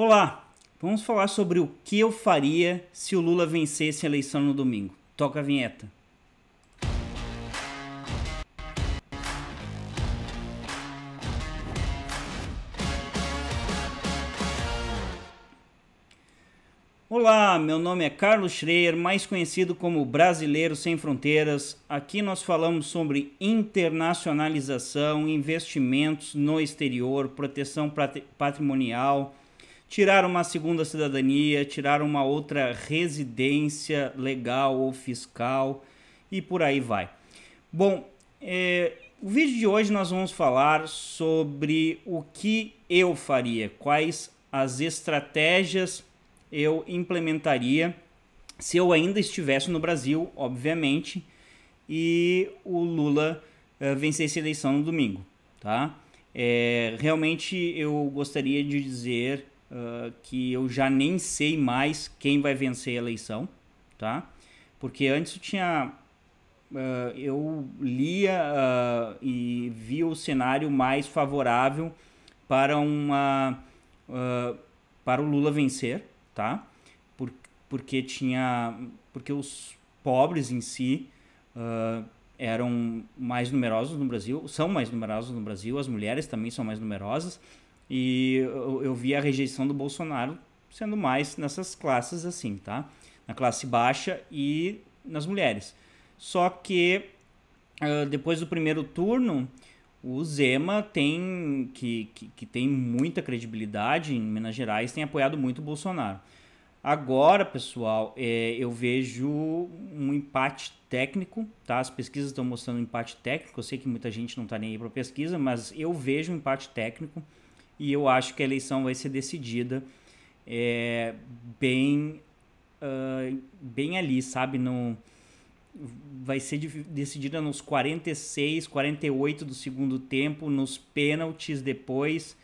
Olá, vamos falar sobre o que eu faria se o Lula vencesse a eleição no domingo. Toca a vinheta. Olá, meu nome é Carlos Schreier, mais conhecido como Brasileiro Sem Fronteiras. Aqui nós falamos sobre internacionalização, investimentos no exterior, proteção patrimonial, tirar uma segunda cidadania, tirar uma outra residência legal ou fiscal e por aí vai. Bom, é, o vídeo de hoje nós vamos falar sobre o que eu faria, quais as estratégias eu implementaria se eu ainda estivesse no Brasil, obviamente, e o Lula eh, vencesse a eleição no domingo, tá? É, realmente eu gostaria de dizer uh, que eu já nem sei mais quem vai vencer a eleição, tá? Porque antes eu tinha. Uh, eu lia uh, e via o cenário mais favorável para uma. para o Lula vencer, tá? Por, porque tinha. Porque os pobres em si eram mais numerosos no Brasil, são mais numerosos no Brasil, as mulheres também são mais numerosas, e eu, eu vi a rejeição do Bolsonaro sendo mais nessas classes assim, tá? Na classe baixa e nas mulheres. Só que depois do primeiro turno, o Zema tem que, que, que, tem muita credibilidade em Minas Gerais, tem apoiado muito o Bolsonaro. Agora, pessoal, é, eu vejo um empate técnico, tá? As pesquisas estão mostrando um empate técnico. Eu sei que muita gente não está nem aí para pesquisa, mas eu vejo um empate técnico e eu acho que a eleição vai ser decidida é, bem, uh, bem ali, sabe? No, vai ser decidida nos 46, 48 do segundo tempo, nos pênaltis depois.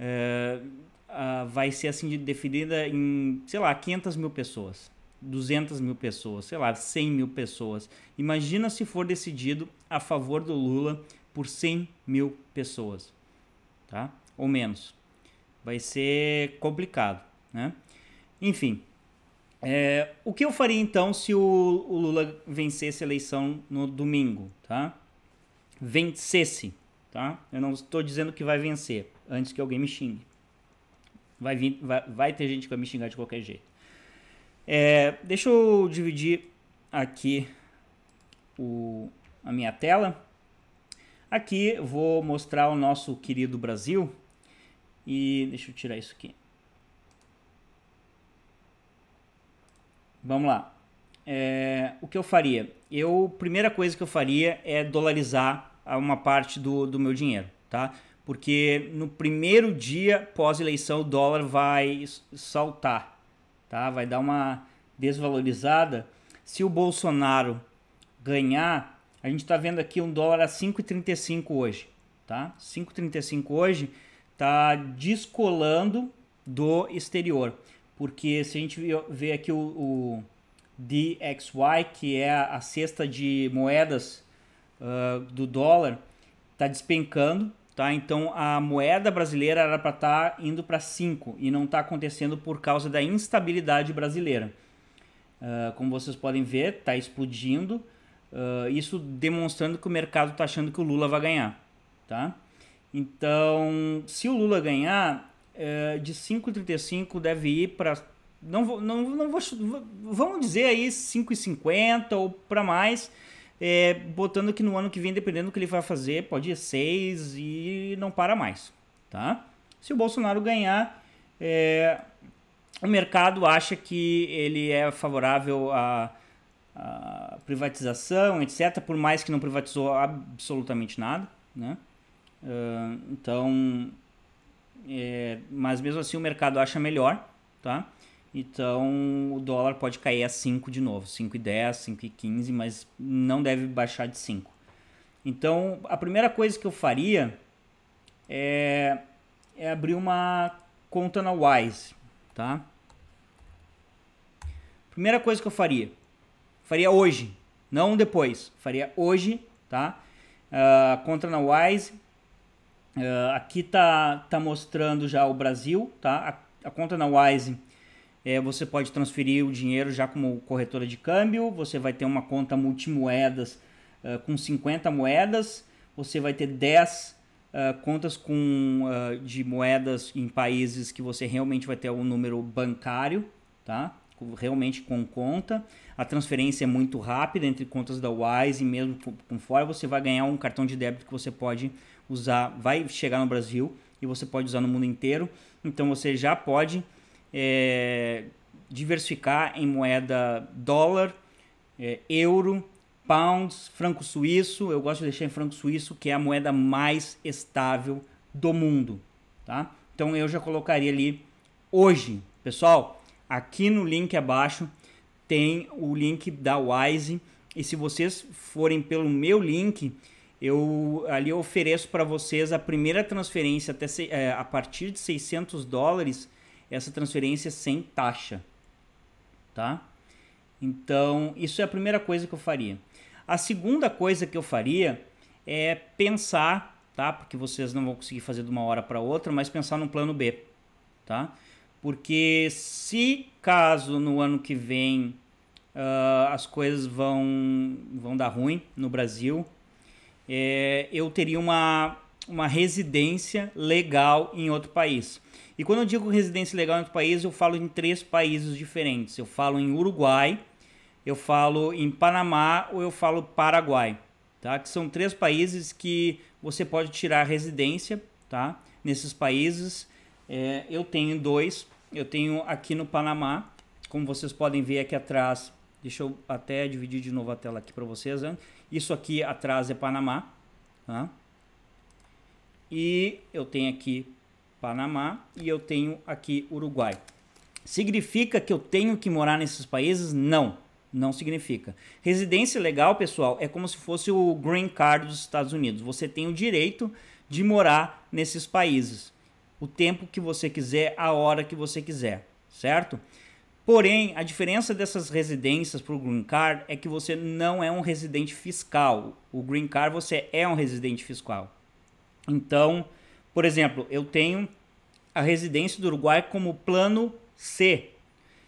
Uh, uh, vai ser assim definida em, sei lá, 500 mil pessoas. 200 mil pessoas, sei lá, 100 mil pessoas. Imagina se for decidido a favor do Lula por 100 mil pessoas, tá? ou menos. Vai ser complicado, né? Enfim, é, o que eu faria então se o, o, Lula vencesse a eleição no domingo, tá? Vencesse, tá? Eu não estou dizendo que vai vencer, antes que alguém me xingue. Vai, vir, vai, vai ter gente que vai me xingar de qualquer jeito. É, deixa eu dividir aqui o, a minha tela. Aqui vou mostrar o nosso querido Brasil, e deixa eu tirar isso aqui. Vamos lá. É, o que eu faria? Eu, primeira coisa que eu faria é dolarizar uma parte do, do meu dinheiro, tá? Porque no primeiro dia pós-eleição o dólar vai saltar, tá? Vai dar uma desvalorizada. Se o Bolsonaro ganhar, a gente está vendo aqui um dólar a 5,35 hoje, tá? 5,35 hoje está descolando do exterior. Porque se a gente ver aqui o, o DXY, que é a cesta de moedas uh, do dólar, está despencando. Tá? Então a moeda brasileira era para estar tá indo para 5 e não está acontecendo por causa da instabilidade brasileira. Uh, como vocês podem ver, está explodindo. Uh, isso demonstrando que o mercado está achando que o Lula vai ganhar. Tá? Então, se o Lula ganhar, é, de 5,35 deve ir para. Não vou, não, não vou. Vamos dizer aí 5,50 ou para mais. É, botando que no ano que vem, dependendo do que ele vai fazer, pode ir 6 e não para mais. Tá? Se o Bolsonaro ganhar, é, o mercado acha que ele é favorável a, a privatização, etc., por mais que não privatizou absolutamente nada. Né? Uh, então, é, mas mesmo assim o mercado acha melhor, tá? Então o dólar pode cair a 5 de novo, 5,10, 5,15, mas não deve baixar de 5. Então a primeira coisa que eu faria é, é abrir uma conta na Wise, tá? Primeira coisa que eu faria, faria hoje, não depois, faria hoje, tá? Uh, conta na Wise, Uh, aqui tá, tá mostrando já o Brasil, tá? A, a conta na Wise é, você pode transferir o dinheiro já como corretora de câmbio, você vai ter uma conta multimoedas uh, com 50 moedas, você vai ter 10 uh, ah, contas com, de moedas em países que você realmente vai ter um número bancário, tá? realmente com conta. A transferência é muito rápida entre contas da Wise e mesmo com, com fora você vai ganhar um cartão de débito que você pode usar, vai chegar no Brasil e você pode usar no mundo inteiro. Então você já pode é, diversificar em moeda dólar, é, euro, pounds, franco suíço. Eu gosto de deixar em franco suíço, que é a moeda mais estável do mundo, tá? Então eu já colocaria ali hoje, pessoal. Aqui no link abaixo tem o link da Wise e se vocês forem pelo meu link, eu ali eu ofereço para vocês a primeira transferência até é, a partir de 600 dólares, essa transferência sem taxa, tá? Então, isso é a primeira coisa que eu faria. A segunda coisa que eu faria é pensar, tá? Porque vocês não vão conseguir fazer de uma hora para outra, mas pensar no plano B, tá? Porque se caso no ano que vem uh, as coisas vão, vão dar ruim no Brasil, é, eu teria uma, uma residência legal em outro país. E quando eu digo residência legal em outro país, eu falo em três países diferentes. Eu falo em Uruguai, eu falo em Panamá ou eu falo Paraguai, tá? Que são três países que você pode tirar residência, tá? Nesses países, é, eu tenho dois. Eu tenho aqui no Panamá, como vocês podem ver aqui atrás. Deixa eu até dividir de novo a tela aqui para vocês. Antes. Né? Isso aqui atrás é Panamá. Tá? E eu tenho aqui Panamá e eu tenho aqui Uruguai. Significa que eu tenho que morar nesses países? Não, não significa. Residência legal, pessoal, é como se fosse o green card dos Estados Unidos. Você tem o direito de morar nesses países o tempo que você quiser, a hora que você quiser, certo? Porém, a diferença dessas residências para o Green Card é que você não é um residente fiscal. O Green Card você é um residente fiscal. Então, por exemplo, eu tenho a residência do Uruguai como plano C.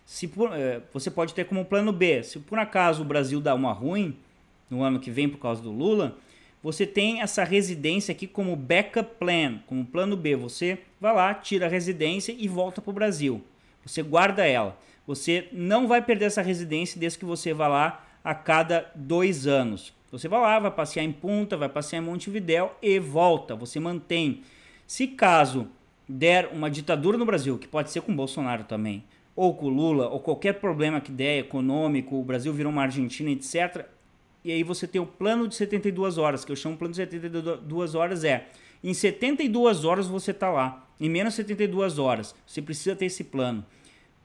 Se por, eh, você pode ter como plano B. Se por acaso o Brasil dá uma ruim no ano que vem por causa do Lula, você tem essa residência aqui como backup plan, como plano B. Você vai lá, tira a residência e volta para o Brasil. Você guarda ela. Você não vai perder essa residência desde que você vá lá a cada dois anos. Você vai lá, vai passear em Punta, vai passear em Montevidéu e volta. Você mantém. Se caso der uma ditadura no Brasil, que pode ser com Bolsonaro também, ou com Lula, ou qualquer problema que der, econômico, o Brasil virou uma Argentina, etc. E aí você tem o plano de 72 horas, que eu chamo de plano de 72 horas é, em 72 horas você está lá, em menos 72 horas, você precisa ter esse plano.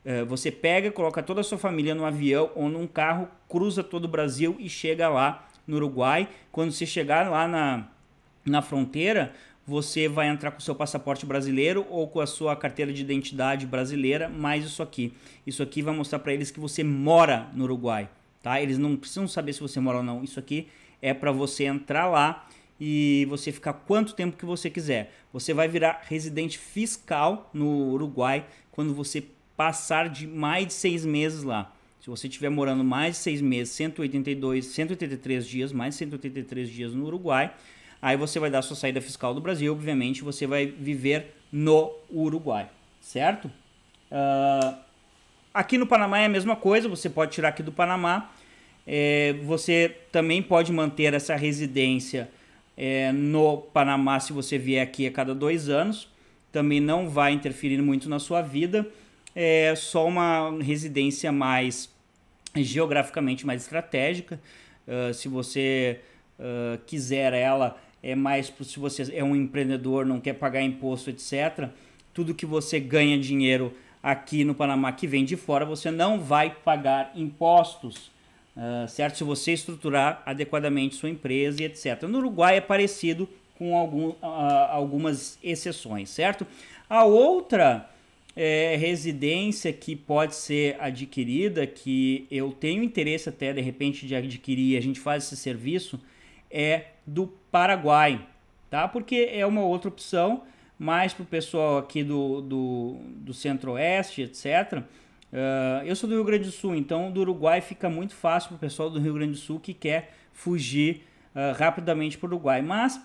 Eh, você pega, coloca toda a sua família no avião ou num carro, cruza todo o Brasil e chega lá no Uruguai. Quando você chegar lá na, na fronteira, você vai entrar com o seu passaporte brasileiro ou com a sua carteira de identidade brasileira, mais isso aqui. Isso aqui vai mostrar para eles que você mora no Uruguai, tá? Eles não precisam saber se você mora ou não. Isso aqui é para você entrar lá e você ficar quanto tempo que você quiser. Você vai virar residente fiscal no Uruguai quando você passar de mais de seis meses lá. Se você estiver morando mais de seis meses, 182, 183 dias, mais de 183 dias no Uruguai, aí você vai dar sua saída fiscal do Brasil, obviamente você vai viver no Uruguai, certo? Uh, aqui no Panamá é a mesma coisa, você pode tirar aqui do Panamá, é, você também pode manter essa residência é, no Panamá se você vier aqui a cada dois anos, também não vai interferir muito na sua vida é só uma residência mais geograficamente mais estratégica. Uh, se você uh, quiser ela, é mais se você é um empreendedor, não quer pagar imposto, etc. Tudo que você ganha dinheiro aqui no Panamá que vem de fora, você não vai pagar impostos, uh, certo? Se você estruturar adequadamente sua empresa e etc. No Uruguai é parecido com algum, algumas exceções, certo? A outra é, residência que pode ser adquirida, que eu tenho interesse até de repente de adquirir, a gente faz esse serviço, é do Paraguai, tá? Porque é uma outra opção, mais para o pessoal aqui do, do, do centro-oeste, etc. Uh, ah, eu sou do Rio Grande do Sul, então do Uruguai fica muito fácil para o pessoal do Rio Grande do Sul que quer fugir uh, rapidamente para o Uruguai. Mas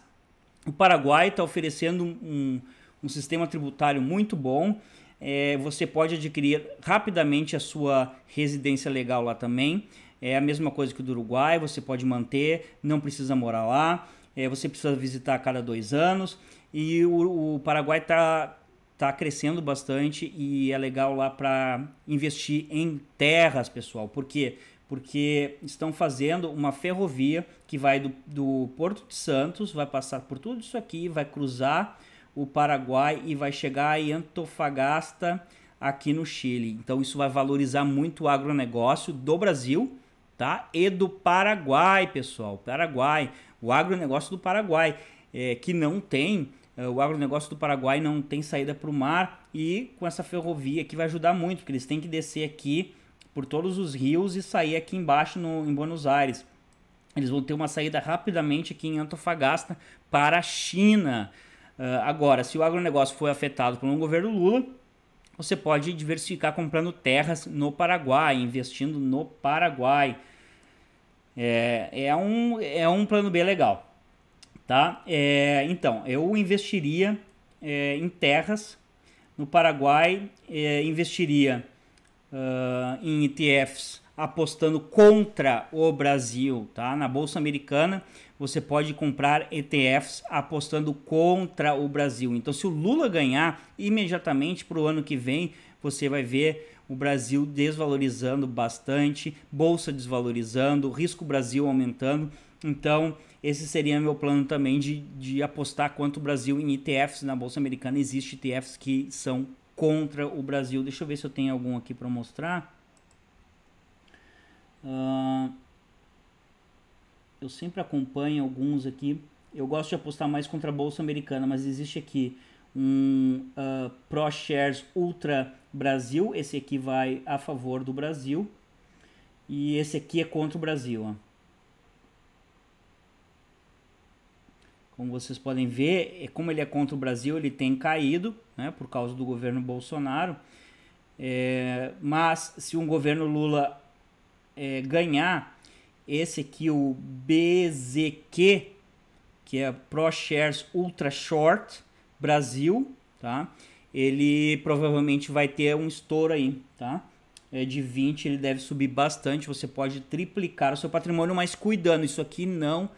o Paraguai está oferecendo um, um, um sistema tributário muito bom é, você pode adquirir rapidamente a sua residência legal lá também. É a mesma coisa que o do Uruguai, você pode manter, não precisa morar lá, é, você precisa visitar a cada dois anos. E o, o Paraguai está tá crescendo bastante e é legal lá para investir em terras, pessoal. Por quê? Porque estão fazendo uma ferrovia que vai do, do Porto de Santos, vai passar por tudo isso aqui, vai cruzar o Paraguai e vai chegar em Antofagasta aqui no Chile. Então isso vai valorizar muito o agronegócio do Brasil, tá? E do Paraguai, pessoal. Paraguai, o agronegócio do Paraguai, é, que não tem, é, o agronegócio do Paraguai não tem saída para o mar e com essa ferrovia que vai ajudar muito, porque eles têm que descer aqui por todos os rios e sair aqui embaixo no, em Buenos Aires. Eles vão ter uma saída rapidamente aqui em Antofagasta para a China. Ah, agora, se o agronegócio foi afetado por um governo Lula, você pode diversificar comprando terras no Paraguai, investindo no Paraguai. É, é, um, é um plano B legal. Tá? É, então, eu investiria é, em terras no Paraguai, é, investiria uh, em ETFs apostando contra o Brasil, tá? Na bolsa americana, você pode comprar ETFs apostando contra o Brasil. Então, se o Lula ganhar imediatamente para o ano que vem, você vai ver o Brasil desvalorizando bastante, bolsa desvalorizando, risco Brasil aumentando. Então, esse seria meu plano também de, de apostar quanto o Brasil em ETFs. Na Bolsa Americana Existem ETFs que são contra o Brasil. Deixa eu ver se eu tenho algum aqui para mostrar eu sempre acompanho alguns aqui. Eu gosto de apostar mais contra a bolsa americana, mas existe aqui um uh, ah, ProShares Ultra Brasil. Esse aqui vai a favor do Brasil. E esse aqui é contra o Brasil. Ó. Como vocês podem ver, é, como ele é contra o Brasil, ele tem caído né, por causa do governo Bolsonaro. É, mas se um governo Lula é, ganhar esse aqui, o BZQ, que é ProShares Ultra Short Brasil, tá? Ele provavelmente vai ter um estouro aí, tá? É de 20 ele deve subir bastante, você pode triplicar o seu patrimônio, mas cuidando, isso aqui não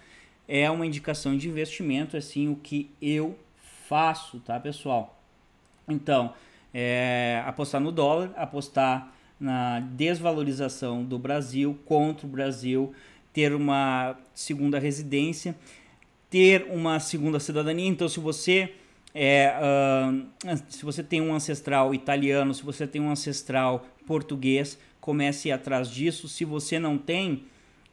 é uma indicação de investimento, é sim o que eu faço, tá, pessoal? Então, é, apostar no dólar, apostar na desvalorização do Brasil, contra o Brasil, ter uma segunda residência, ter uma segunda cidadania. Então, se você é, uh, se você tem um ancestral italiano, se você tem um ancestral português, comece atrás disso. Se você não tem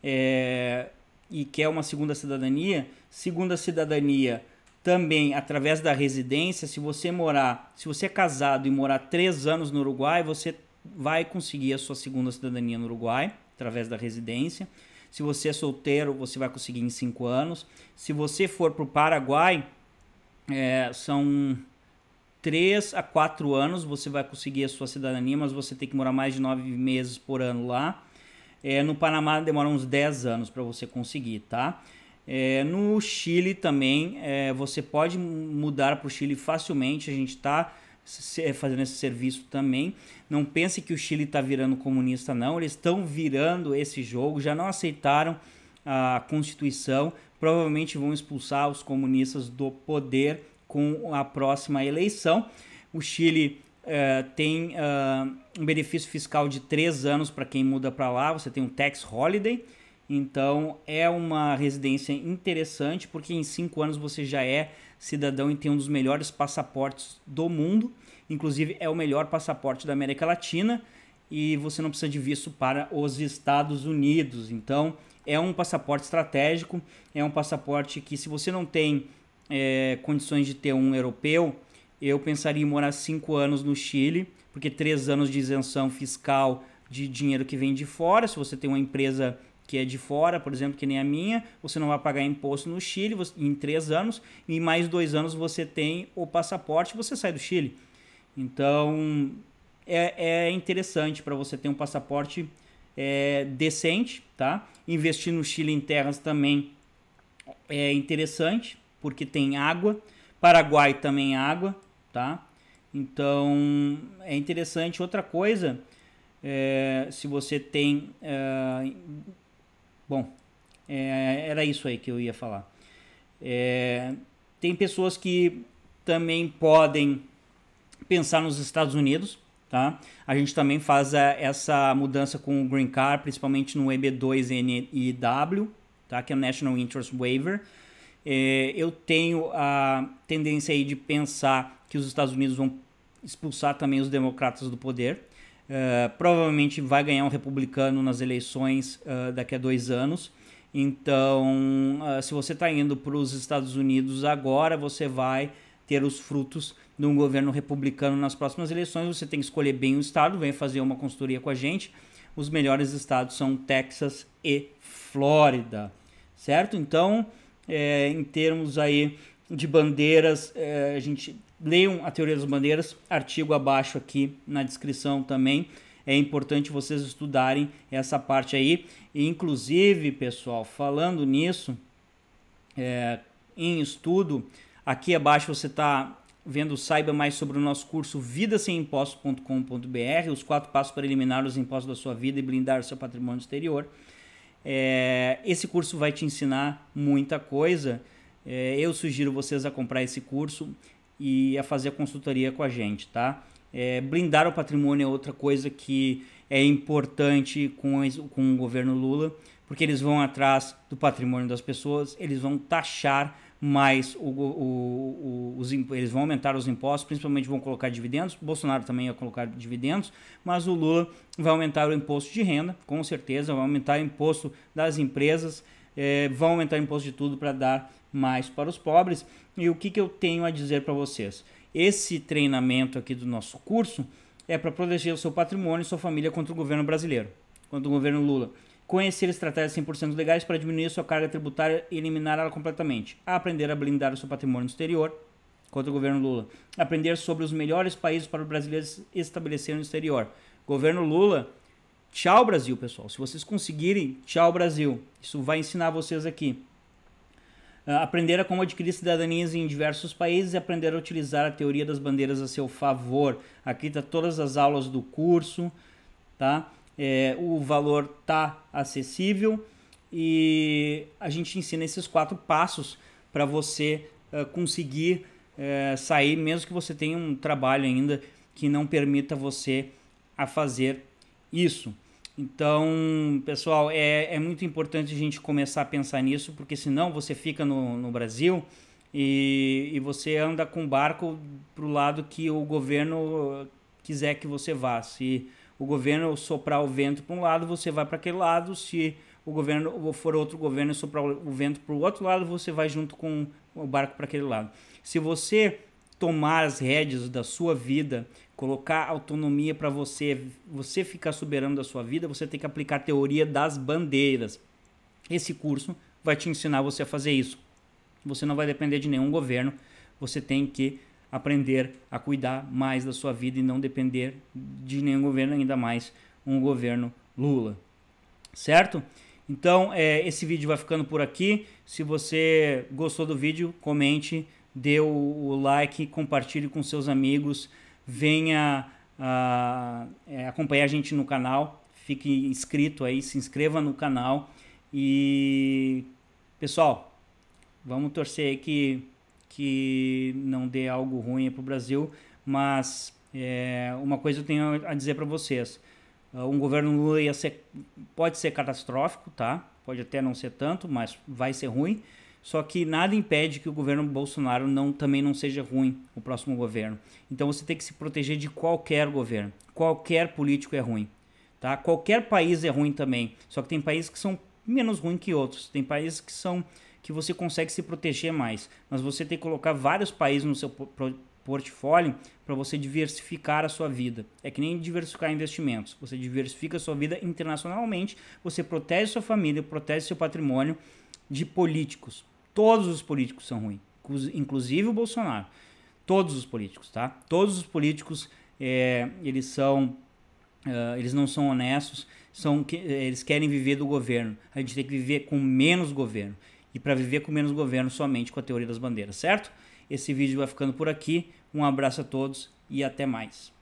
é, e quer uma segunda cidadania, segunda cidadania também através da residência. Se você morar, se você é casado e morar três anos no Uruguai, você vai conseguir a sua segunda cidadania no Uruguai, através da residência. Se você é solteiro, você vai conseguir em cinco anos. Se você for para o Paraguai, é, são três a quatro anos você vai conseguir a sua cidadania, mas você tem que morar mais de nove meses por ano lá. É, no Panamá demora uns 10 anos para você conseguir, tá? É, no Chile também, é, você pode mudar para o Chile facilmente. A gente está é, fazendo esse serviço também. Não pense que o Chile está virando comunista, não. Eles estão virando esse jogo, já não aceitaram a Constituição. Provavelmente vão expulsar os comunistas do poder com a próxima eleição. O Chile Uh, tem uh, um benefício fiscal de três anos para quem muda para lá. Você tem um tax holiday, então é uma residência interessante, porque em cinco anos você já é cidadão e tem um dos melhores passaportes do mundo. Inclusive, é o melhor passaporte da América Latina e você não precisa de visto para os Estados Unidos. Então é um passaporte estratégico, é um passaporte que, se você não tem é, condições de ter um europeu, eu pensaria em morar cinco anos no Chile, porque três anos de isenção fiscal de dinheiro que vem de fora, se você tem uma empresa que é de fora, por exemplo, que nem a minha, você não vai pagar imposto no Chile em três anos, e em mais dois anos você tem o passaporte você sai do Chile. Então é, é interessante para você ter um passaporte é, decente, tá? Investir no Chile em terras também é interessante, porque tem água. Paraguai também é água, tá? Então é interessante. Outra coisa, é, se você tem é, é, era isso aí que eu ia falar. É, tem pessoas que também podem pensar nos Estados Unidos, tá? A gente também faz a, é, essa mudança com o Green Card, principalmente no EB2NIW, tá? Que é o National Interest Waiver. É, eu tenho a tendência aí de pensar que os Estados Unidos vão expulsar também os democratas do poder. Uh, provavelmente vai ganhar um republicano nas eleições uh, daqui a dois anos. Então, ah, se você está indo para os Estados Unidos agora, você vai ter os frutos de um governo republicano nas próximas eleições. Você tem que escolher bem o estado, vem fazer uma consultoria com a gente. Os melhores estados são Texas e Flórida, certo? Então, é, em termos aí de bandeiras, é, a gente leiam a teoria das bandeiras, artigo abaixo aqui na descrição também é importante vocês estudarem essa parte aí. E, inclusive, pessoal, falando nisso, é, em estudo, aqui abaixo você está vendo, saiba mais sobre o nosso curso vida sem impostos.com.br os quatro passos para eliminar os impostos da sua vida e blindar o seu patrimônio exterior. É, esse curso vai te ensinar muita coisa. É, eu sugiro vocês a comprar esse curso e a fazer a consultoria com a gente, tá? É, blindar o patrimônio é outra coisa que é importante com, com o governo Lula, porque eles vão atrás do patrimônio das pessoas, eles vão taxar mais o, o, o, os, eles vão aumentar os impostos, principalmente vão colocar dividendos. Bolsonaro também ia colocar dividendos, mas o Lula vai aumentar o imposto de renda, com certeza, vai aumentar o imposto das empresas, é, aumentar o imposto de tudo para dar mais para os pobres. E o que, que eu tenho a dizer para vocês? Esse treinamento aqui do nosso curso é para proteger o seu patrimônio e sua família contra o governo brasileiro, contra o governo Lula. Conhecer estratégias 100% legais para diminuir sua carga tributária e eliminar ela completamente. Aprender a blindar o seu patrimônio no exterior contra o governo Lula. Aprender sobre os melhores países para os brasileiros estabelecerem no exterior. Governo Lula, tchau Brasil, pessoal. Se vocês conseguirem, tchau Brasil. Isso vai ensinar vocês aqui. Ah, aprender a como adquirir cidadanias em diversos países e aprender a utilizar a teoria das bandeiras a seu favor. Aqui tá todas as aulas do curso, tá? É, o valor tá acessível e a gente ensina esses quatro passos para você uh, conseguir uh, sair, mesmo que você tenha um trabalho ainda que não permita você a fazer isso. Então, pessoal, é, é muito importante a gente começar a pensar nisso, porque senão você fica no, no Brasil e, e você anda com o barco para o lado que o governo quiser que você vá. Se o governo soprar o vento para um lado, você vai para aquele lado. Se o governo for outro governo soprar o vento para o outro lado, você vai junto com o barco para aquele lado. Se você tomar as rédeas da sua vida, colocar autonomia para você, você ficar soberano da sua vida, você tem que aplicar a teoria das bandeiras. Esse curso vai te ensinar você a fazer isso. Você não vai depender de nenhum governo, você tem que aprender a cuidar mais da sua vida e não depender de nenhum governo, ainda mais um governo Lula. Certo? Então, é, esse vídeo vai ficando por aqui. Se você gostou do vídeo, comente, dê o, o like, compartilhe com seus amigos venha uh, é, acompanhar a gente no canal, fique inscrito aí, se inscreva no canal e pessoal, vamos torcer que que não dê algo ruim para o Brasil, mas é, uma coisa eu tenho a dizer para vocês. Ah, um governo Lula ser, pode ser catastrófico, tá? Pode até não ser tanto, mas vai ser ruim. Só que nada impede que o governo Bolsonaro não, também não seja ruim, o próximo governo. Então você tem que se proteger de qualquer governo. Qualquer político é ruim. Tá? Qualquer país é ruim também. Só que tem países que são menos ruins que outros. Tem países que são que você consegue se proteger mais. Mas você tem que colocar vários países no seu portfólio para você diversificar a sua vida. É que nem diversificar investimentos. Você diversifica a sua vida internacionalmente, você protege sua família, protege seu patrimônio de políticos. Todos os políticos são ruins, inclusive o Bolsonaro. Todos os políticos, tá? Todos os políticos, é, eles são... Uh, eles não são honestos, são é, eles querem viver do governo. A gente tem que viver com menos governo. E para viver com menos governo, somente com a teoria das bandeiras, certo? Esse vídeo vai ficando por aqui. Um abraço a todos e até mais.